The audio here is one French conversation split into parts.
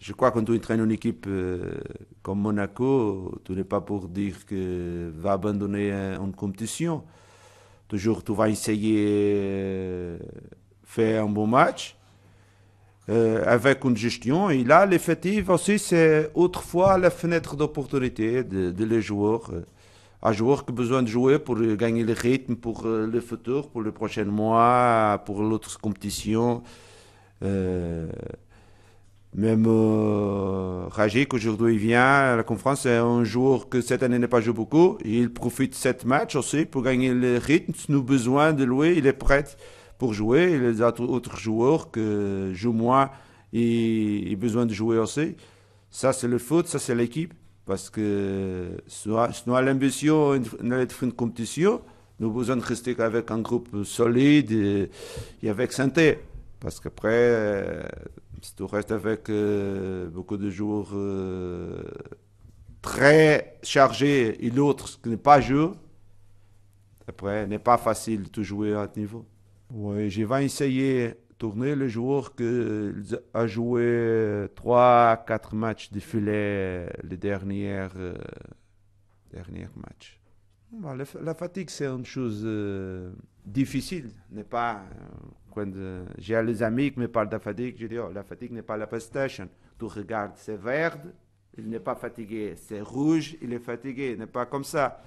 je crois que quand tu entraînes une équipe euh, comme Monaco, tout n'est pas pour dire que va abandonner une compétition. Toujours, tu vas essayer de euh, faire un bon match euh, avec une gestion. Et là, l'effectif aussi, c'est autrefois la fenêtre d'opportunité de, les joueurs. Un joueur qui a besoin de jouer pour gagner le rythme pour le futur, pour le prochain mois, pour l'autre compétition. Même euh, Rajik, aujourd'hui, il vient à la conférence, c'est un jour que cette année n'a pas joué beaucoup. Il profite de cette match aussi pour gagner le rythme. Nous besoin de louer, il est prêt pour jouer. Et les autres joueurs que jouent moins, il ont besoin de jouer aussi. Ça, c'est le foot, ça, c'est l'équipe. Parce que soit, soit l'ambition d'aller une compétition, nous avons besoin de rester avec un groupe solide et, et avec santé. Parce qu'après euh, si tu restes avec euh, beaucoup de jours euh, très chargés et l'autre qui n'est pas joué, après, n'est pas facile de jouer à ce niveau. Oui, je vais essayer de tourner le jour que euh, a joué 3-4 matchs de filet les dernières, derniers matchs. La, fatigue, c'est une chose difficile, n'est pas j'ai les amis qui me parlent de fatigue, je dis, oh, la fatigue n'est pas la PlayStation. Tu regardes, c'est vert, il n'est pas fatigué, c'est rouge, il est fatigué, il n'est pas comme ça.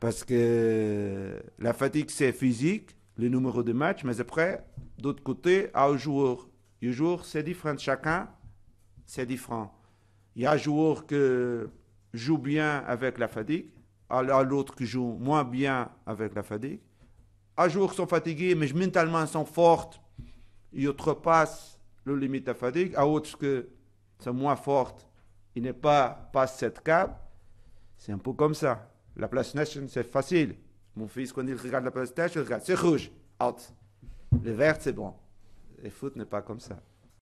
Parce que la fatigue, c'est physique, le numéro de match, mais après, d'autre côté, à un joueur. Le joueur, c'est différent, de chacun, c'est différent. Il y a un joueur qui joue bien avec la fatigue, alors l'autre qui joue moins bien avec la fatigue à jour sont fatigués, mais mentalement sont fortes, ils outrepassent le limite de fatigue, à autre que sont moins fortes, ils ne pas passent cette cap. C'est un peu comme ça. La place PlayStation, c'est facile. Mon fils, quand il regarde la PlayStation, il regarde, c'est rouge, out. Le vert, c'est bon. Le foot n'est pas comme ça.